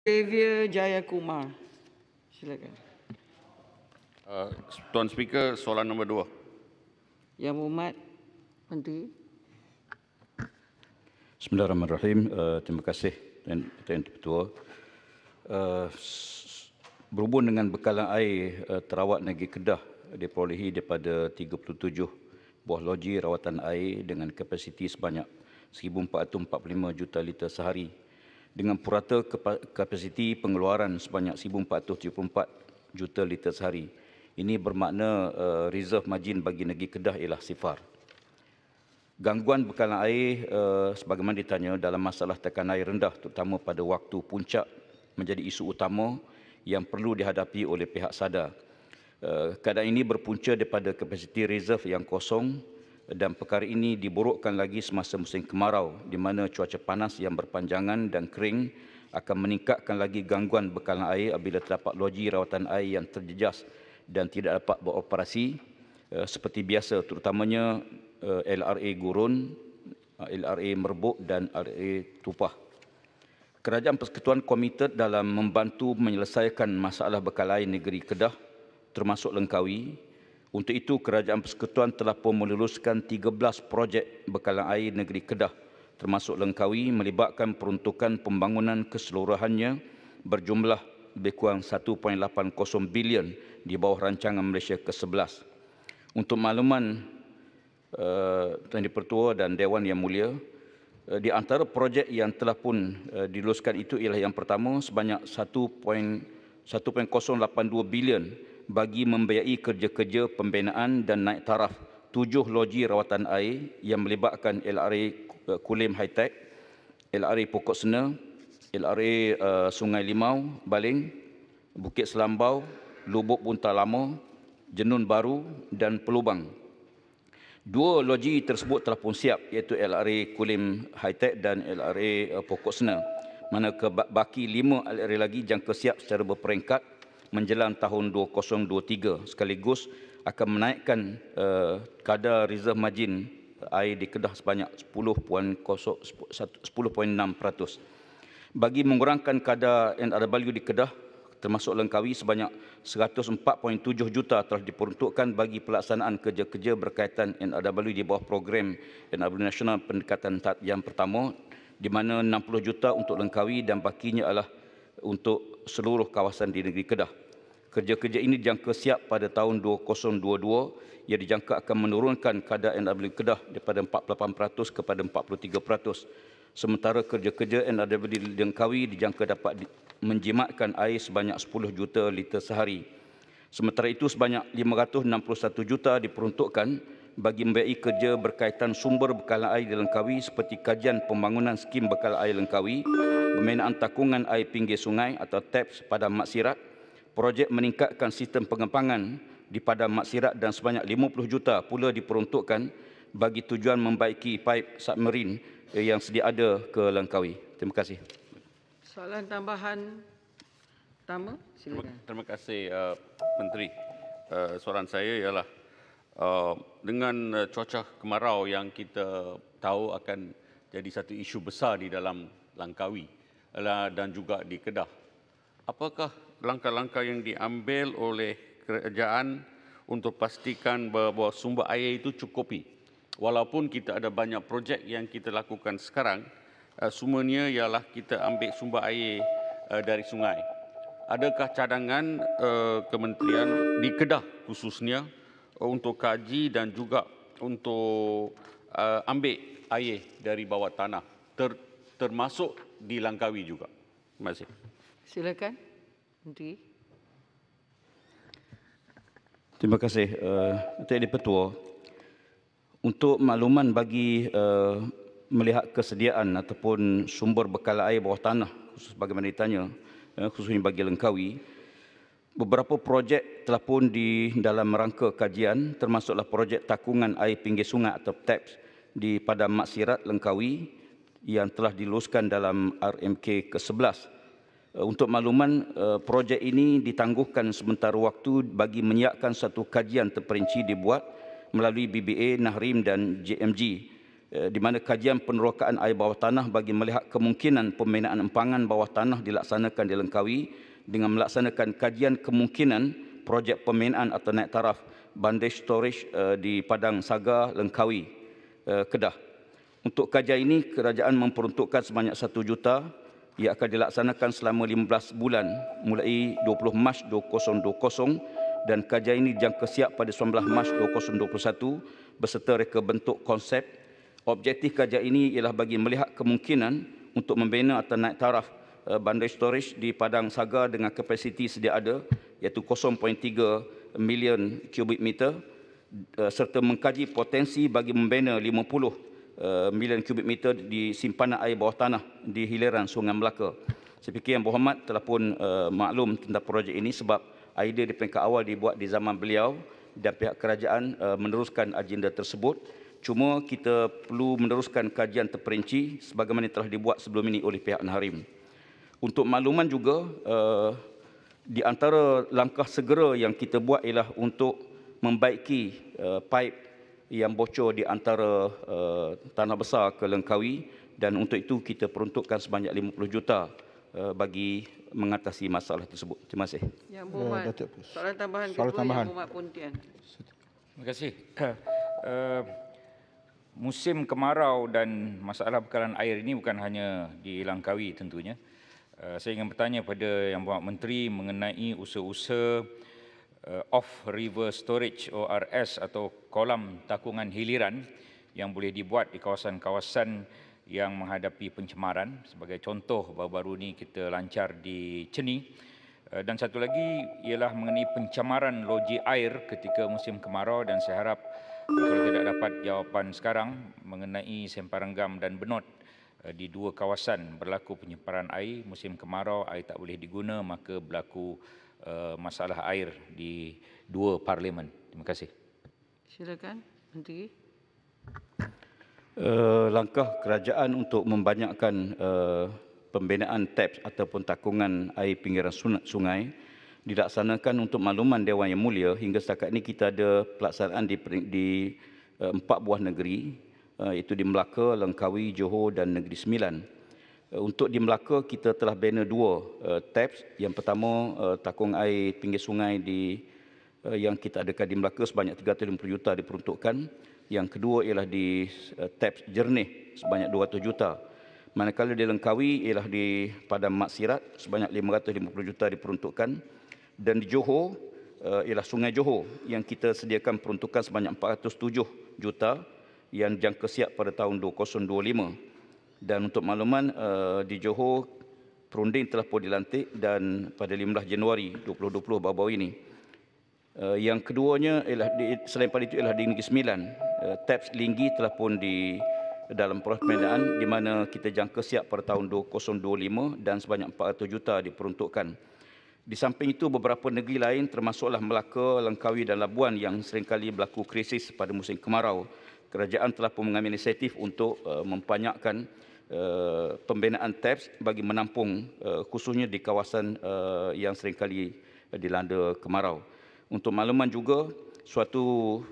Xavier Jaya Kumar. Silakan. Uh, Tuan Speaker, soalan nombor dua. Yang Muhammad Menteri. Bismillahirrahmanirrahim. Uh, terima kasih Tuan Ketua. Uh, berhubung dengan bekalan air uh, terawat negeri Kedah diperolehi daripada 37 buah loji rawatan air dengan kapasiti sebanyak 1,445 juta liter sehari dengan purata kapasiti pengeluaran sebanyak 1,474 juta liter sehari. Ini bermakna eh, reserve margin bagi negeri Kedah ialah sifar. Gangguan bekalan air eh, sebagaimana ditanya dalam masalah tekanan air rendah terutama pada waktu puncak menjadi isu utama yang perlu dihadapi oleh pihak SADA. Eh, keadaan ini berpunca daripada kapasiti reserve yang kosong dan perkara ini diburukkan lagi semasa musim kemarau di mana cuaca panas yang berpanjangan dan kering akan meningkatkan lagi gangguan bekalan air apabila terdapat loji rawatan air yang terjejas dan tidak dapat beroperasi eh, seperti biasa terutamanya eh, LRA Gurun, eh, LRA Merbuk dan LRA Tupah. Kerajaan Persekutuan komited dalam membantu menyelesaikan masalah bekalan air negeri Kedah termasuk Lengkawi untuk itu, Kerajaan Persekutuan telah pun meluluskan 13 projek bekalan air negeri Kedah termasuk Lengkawi melibatkan peruntukan pembangunan keseluruhannya berjumlah lebih kurang 1.80 bilion di bawah rancangan Malaysia ke-11. Untuk makluman eh, Tuan Dipertua dan Dewan Yang Mulia, eh, di antara projek yang telah pun eh, diluluskan itu ialah yang pertama sebanyak 1.1.082 bilion bagi membiayai kerja-kerja pembinaan dan naik taraf tujuh loji rawatan air yang melibatkan LRA eh, Kulim High Tech, LRA Pokok Sena, LRA eh, Sungai Limau, Baling, Bukit Selambau, Lubuk Bunta Lama, Jenun Baru dan Pelubang. Dua loji tersebut telah pun siap iaitu LRA Kulim High Tech dan LRA uh, eh, Pokok Sena. Mana baki lima LRA lagi jangka siap secara berperingkat menjelang tahun 2023 sekaligus akan menaikkan uh, kadar reserve margin air di Kedah sebanyak 10.6%. Bagi mengurangkan kadar NRW di Kedah termasuk Lengkawi sebanyak 104.7 juta telah diperuntukkan bagi pelaksanaan kerja-kerja berkaitan NRW di bawah program NRW Nasional Pendekatan yang pertama di mana 60 juta untuk Lengkawi dan bakinya adalah untuk seluruh kawasan di negeri Kedah. Kerja-kerja ini dijangka siap pada tahun 2022 ia dijangka akan menurunkan kadar NRW Kedah daripada 48% kepada 43%. Sementara kerja-kerja NRW di Lengkawi dijangka dapat menjimatkan air sebanyak 10 juta liter sehari. Sementara itu sebanyak 561 juta diperuntukkan bagi membiayai kerja berkaitan sumber bekalan air di Lengkawi seperti kajian pembangunan skim bekalan air Lengkawi. Lengkawi pembinaan takungan air pinggir sungai atau TAPS e pada maksirat, projek meningkatkan sistem pengempangan di pada maksirat dan sebanyak 50 juta pula diperuntukkan bagi tujuan membaiki paip submarine eh, yang sedia ada ke Langkawi. Terima kasih. Soalan tambahan pertama, silakan. Terima kasih, uh, Menteri. Uh, soalan saya ialah uh, dengan uh, cuaca kemarau yang kita tahu akan jadi satu isu besar di dalam Langkawi. Lah dan juga di Kedah. Apakah langkah-langkah yang diambil oleh kerajaan untuk pastikan bahawa sumber air itu cukupi? Walaupun kita ada banyak projek yang kita lakukan sekarang, eh, semuanya ialah kita ambil sumber air eh, dari sungai. Adakah cadangan eh, kementerian di Kedah khususnya untuk kaji dan juga untuk ambil air dari bawah tanah termasuk di Langkawi juga. Terima kasih. Silakan, Menteri. Terima kasih, eh, Menteri uh, Petua. Untuk makluman bagi uh, melihat kesediaan ataupun sumber bekal air bawah tanah khusus bagaimana ditanya, uh, khususnya bagi Lengkawi, beberapa projek telah pun di dalam rangka kajian termasuklah projek takungan air pinggir sungai atau TAPS e di Padang Maksirat, Lengkawi, yang telah diluluskan dalam RMK ke-11. Eh, untuk makluman, eh, projek ini ditangguhkan sementara waktu bagi menyiapkan satu kajian terperinci dibuat melalui BBA, Nahrim dan JMG eh, di mana kajian penerokaan air bawah tanah bagi melihat kemungkinan pembinaan empangan bawah tanah dilaksanakan di Lengkawi dengan melaksanakan kajian kemungkinan projek pembinaan atau naik taraf bandage storage di Padang Saga, Lengkawi, Kedah. Untuk kajian ini, kerajaan memperuntukkan sebanyak 1 juta ia akan dilaksanakan selama 15 bulan mulai 20 Mac 2020 dan kajian ini dijangka siap pada 19 Mac 2021 beserta reka bentuk konsep. Objektif kajian ini ialah bagi melihat kemungkinan untuk membina atau naik taraf eh, bandar storage di Padang Saga dengan kapasiti sedia ada iaitu 0.3 million cubic meter eh, serta mengkaji potensi bagi membina Eh, million cubic meter di simpanan air bawah tanah di hiliran Sungai Melaka. Saya fikir yang berhormat telah pun uh, maklum tentang projek ini sebab idea di peringkat awal dibuat di zaman beliau dan pihak kerajaan uh, meneruskan agenda tersebut. Cuma kita perlu meneruskan kajian terperinci sebagaimana telah dibuat sebelum ini oleh pihak Naharim. Untuk makluman juga, uh, di antara langkah segera yang kita buat ialah untuk membaiki uh, pipe yang bocor di antara uh, tanah besar ke Lengkawi dan untuk itu kita peruntukkan sebanyak 50 juta uh, bagi mengatasi masalah tersebut. Terima kasih. Ya, Muhammad. Ya, soalan tambahan soalan kedua tambahan. Yang Muhammad Puntian. Terima kasih. Uh, musim kemarau dan masalah bekalan air ini bukan hanya di Langkawi tentunya. Uh, saya ingin bertanya pada Yang Buat Menteri mengenai usaha-usaha uh, off river storage ORS atau kolam takungan hiliran yang boleh dibuat di kawasan-kawasan yang menghadapi pencemaran sebagai contoh baru-baru ini kita lancar di Ceni uh, dan satu lagi ialah mengenai pencemaran loji air ketika musim kemarau dan saya harap kalau tidak dapat jawapan sekarang mengenai Semparanggam dan Benut uh, di dua kawasan berlaku penyemparan air musim kemarau air tak boleh diguna maka berlaku Eh, masalah air di dua parlimen. Terima kasih. Silakan Menteri. Uh, langkah kerajaan untuk membanyakkan uh, pembinaan taps ataupun takungan air pinggiran sungai dilaksanakan untuk makluman Dewan Yang Mulia hingga setakat ini kita ada pelaksanaan di, di uh, empat buah negeri uh, iaitu di Melaka, Langkawi, Johor dan Negeri Sembilan. Eh, untuk di Melaka kita telah bina dua uh, eh, tap yang pertama uh, takung air pinggir sungai di uh, yang kita adakan di Melaka sebanyak 350 juta diperuntukkan yang kedua ialah di uh, tap jernih sebanyak 200 juta manakala di Lengkawi ialah di Padang Mat Sirat sebanyak 550 juta diperuntukkan dan di Johor ialah Sungai Johor yang kita sediakan peruntukan sebanyak 407 juta yang jangka siap pada tahun 2025 dan untuk makluman uh, di Johor perunding telah pun dilantik dan pada 15 Januari 2020 baru-baru ini. Uh, yang keduanya ialah di, selain pada itu ialah di Negeri Sembilan. Uh, eh, TAPS Linggi telah pun di dalam proses pembinaan di mana kita jangka siap pada tahun 2025 dan sebanyak 400 juta diperuntukkan. Di samping itu beberapa negeri lain termasuklah Melaka, Langkawi dan Labuan yang sering kali berlaku krisis pada musim kemarau. Kerajaan telah pun mengambil inisiatif untuk uh, mempanyakkan pembinaan TAPS bagi menampung khususnya di kawasan yang seringkali dilanda kemarau. Untuk makluman juga, suatu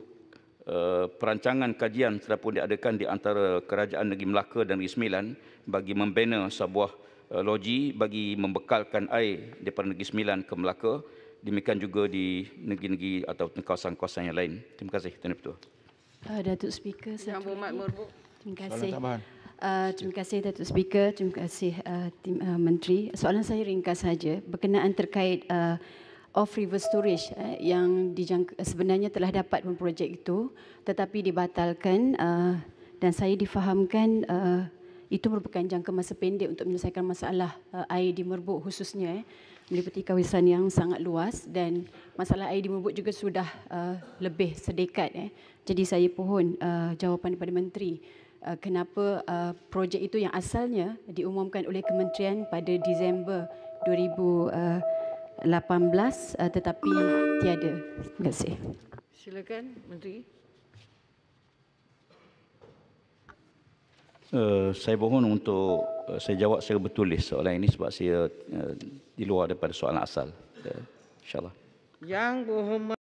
perancangan kajian telah pun diadakan di antara Kerajaan Negeri Melaka dan Negeri Sembilan bagi membina sebuah loji bagi membekalkan air daripada Negeri Sembilan ke Melaka demikian juga di negeri-negeri atau kawasan-kawasan yang lain. Terima kasih Tuan Ketua. Uh, Datuk Speaker, saya Terima kasih. Eh, terima kasih Datuk Speaker, terima kasih uh, tim, uh, Menteri. Soalan saya ringkas saja berkenaan terkait uh, off river storage eh, yang dijangka, sebenarnya telah dapat pun projek itu tetapi dibatalkan uh, dan saya difahamkan uh, itu merupakan jangka masa pendek untuk menyelesaikan masalah uh, air di Merbuk khususnya eh, meliputi kawasan yang sangat luas dan masalah air di Merbuk juga sudah uh, lebih sedekat eh. Jadi saya pohon uh, jawapan daripada menteri. Eh, kenapa uh, projek itu yang asalnya diumumkan oleh kementerian pada Disember 2018 uh, eh, tetapi tiada. Terima kasih. Silakan Menteri. Uh, saya mohon untuk uh, saya jawab secara bertulis soalan ini sebab saya uh, di luar daripada soalan asal. Uh, InsyaAllah. Yang berhormat.